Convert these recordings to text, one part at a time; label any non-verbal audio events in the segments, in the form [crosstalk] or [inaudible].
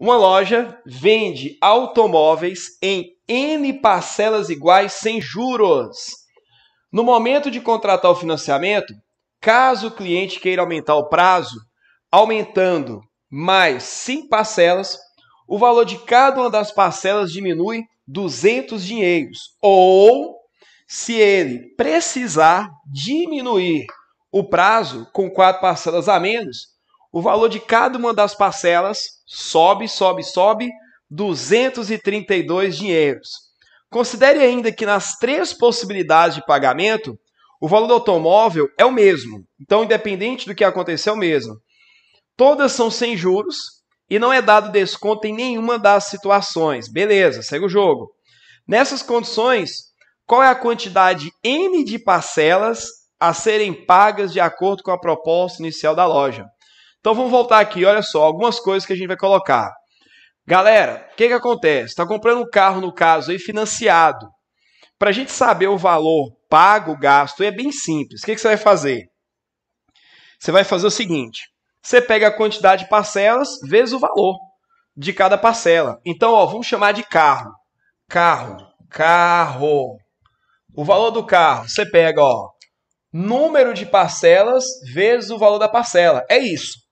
Uma loja vende automóveis em N parcelas iguais sem juros. No momento de contratar o financiamento, caso o cliente queira aumentar o prazo, aumentando mais 5 parcelas, o valor de cada uma das parcelas diminui 200 dinheiros. Ou, se ele precisar diminuir o prazo com quatro parcelas a menos, o valor de cada uma das parcelas sobe, sobe, sobe, 232 dinheiros. Considere ainda que nas três possibilidades de pagamento, o valor do automóvel é o mesmo. Então, independente do que acontecer, é o mesmo. Todas são sem juros e não é dado desconto em nenhuma das situações. Beleza, segue o jogo. Nessas condições, qual é a quantidade N de parcelas a serem pagas de acordo com a proposta inicial da loja? Então vamos voltar aqui, olha só, algumas coisas que a gente vai colocar. Galera, o que, que acontece? Está comprando um carro, no caso, aí, financiado. Para a gente saber o valor pago, gasto, é bem simples. O que, que você vai fazer? Você vai fazer o seguinte: você pega a quantidade de parcelas vezes o valor de cada parcela. Então, ó, vamos chamar de carro. Carro, carro. O valor do carro, você pega, ó, número de parcelas vezes o valor da parcela. É isso.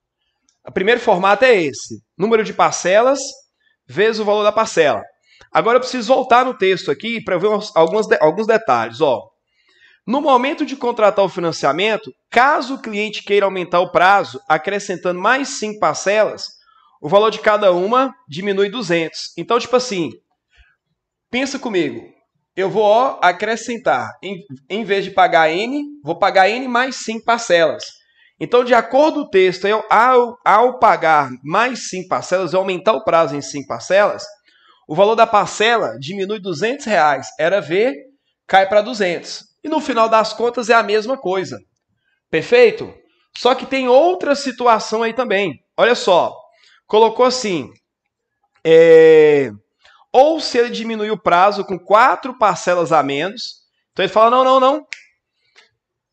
O primeiro formato é esse: número de parcelas vezes o valor da parcela. Agora eu preciso voltar no texto aqui para ver alguns, alguns detalhes. Ó. No momento de contratar o financiamento, caso o cliente queira aumentar o prazo, acrescentando mais 5 parcelas, o valor de cada uma diminui 200. Então, tipo assim, pensa comigo. Eu vou ó, acrescentar, em, em vez de pagar N, vou pagar N mais 5 parcelas. Então, de acordo com o texto, eu, ao, ao pagar mais cinco parcelas, eu aumentar o prazo em cinco parcelas, o valor da parcela diminui 200 reais. Era V, cai para 200. E no final das contas é a mesma coisa. Perfeito? Só que tem outra situação aí também. Olha só. Colocou assim. É... Ou se ele diminui o prazo com quatro parcelas a menos. Então ele fala: não, não, não.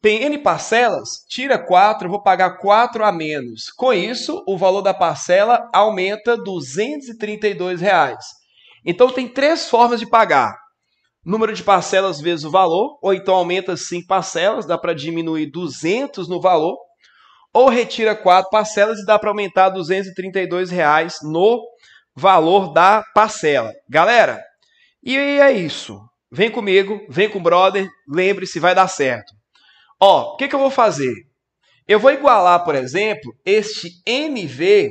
Tem N parcelas, tira 4, vou pagar 4 a menos. Com isso, o valor da parcela aumenta R$ 232. Reais. Então, tem três formas de pagar. Número de parcelas vezes o valor, ou então aumenta 5 parcelas, dá para diminuir 200 no valor, ou retira 4 parcelas e dá para aumentar R$ 232 reais no valor da parcela. Galera, e é isso. Vem comigo, vem com o brother, lembre-se, vai dar certo. Ó, o que, que eu vou fazer? Eu vou igualar, por exemplo, este MV,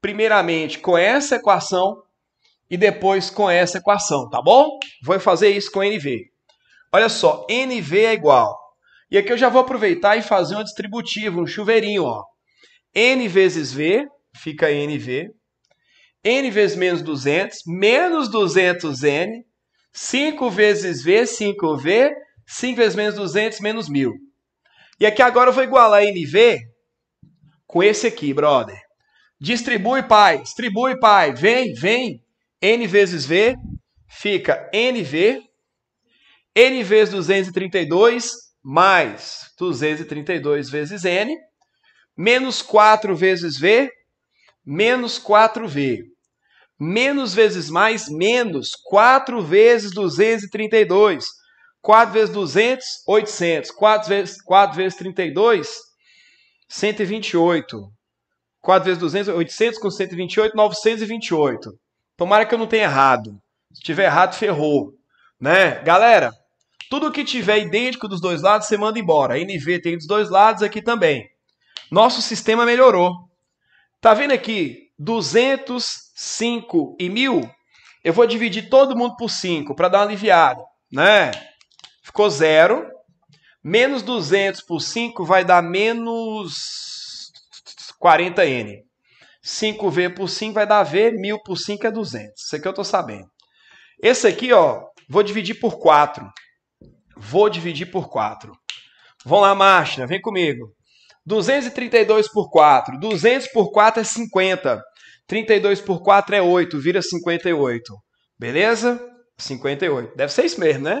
primeiramente com essa equação e depois com essa equação, tá bom? Vou fazer isso com NV. Olha só, NV é igual. E aqui eu já vou aproveitar e fazer um distributivo um chuveirinho, ó. N vezes V, fica NV. N vezes menos 200, menos 200N. 5 vezes V, 5V 5 vezes menos 200 menos 1.000. E aqui agora eu vou igualar NV com esse aqui, brother. Distribui, pai. Distribui, pai. Vem, vem. N vezes V fica NV. N vezes 232 mais 232 vezes N. Menos 4 vezes V. Menos 4V. Menos vezes mais, menos 4 vezes 232 232. 4 vezes 200, 800. 4 vezes, 4 vezes 32, 128. 4 vezes 200, 800 com 128, 928. Tomara que eu não tenha errado. Se tiver errado, ferrou. Né? Galera, tudo que tiver idêntico dos dois lados, você manda embora. A NV tem dos dois lados aqui também. Nosso sistema melhorou. Tá vendo aqui? 205 e 1.000. Eu vou dividir todo mundo por 5 para dar uma aliviada. Né? Ficou zero. Menos 200 por 5 vai dar menos 40N. 5V por 5 vai dar V, 1000 por 5 é 200. Isso aqui eu estou sabendo. Esse aqui, ó, vou dividir por 4. Vou dividir por 4. Vamos lá, máquina, vem comigo. 232 por 4. 200 por 4 é 50. 32 por 4 é 8, vira 58. Beleza? 58. Deve ser isso mesmo, né?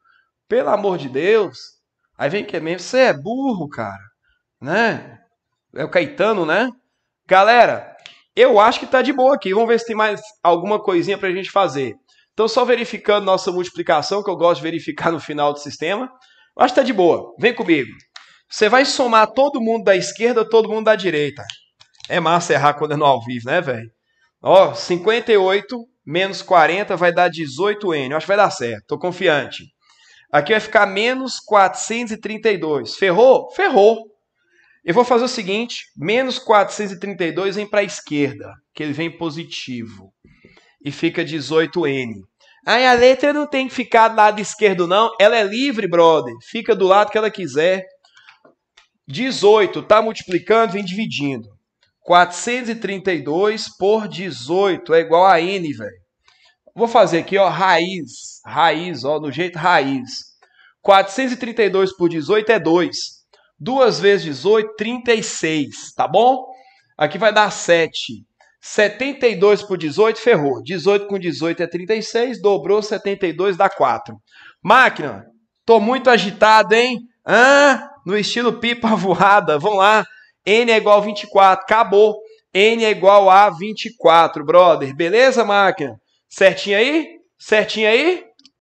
Pelo amor de Deus. Aí vem que é mesmo, você é burro, cara. Né? É o Caetano, né? Galera, eu acho que tá de boa aqui. Vamos ver se tem mais alguma coisinha pra gente fazer. Então, só verificando nossa multiplicação, que eu gosto de verificar no final do sistema. Eu acho que tá de boa. Vem comigo. Você vai somar todo mundo da esquerda, todo mundo da direita. É massa errar quando é no ao vivo, né, velho? Ó, 58 menos 40 vai dar 18N. Eu acho que vai dar certo. Tô confiante. Aqui vai ficar menos 432. Ferrou? Ferrou. Eu vou fazer o seguinte, menos 432 vem para a esquerda, que ele vem positivo. E fica 18N. Aí a letra não tem que ficar do lado esquerdo, não. Ela é livre, brother. Fica do lado que ela quiser. 18, tá multiplicando, vem dividindo. 432 por 18 é igual a N, velho. Vou fazer aqui, ó, raiz, raiz, ó, no jeito raiz. 432 por 18 é 2. 2 vezes 18, 36, tá bom? Aqui vai dar 7. 72 por 18, ferrou. 18 com 18 é 36, dobrou 72, dá 4. Máquina, tô muito agitado, hein? Ah, no estilo pipa [laughs] voada, vamos lá. N é igual a 24, acabou. N é igual a 24, brother. Beleza, máquina? Certinho aí? Certinho aí?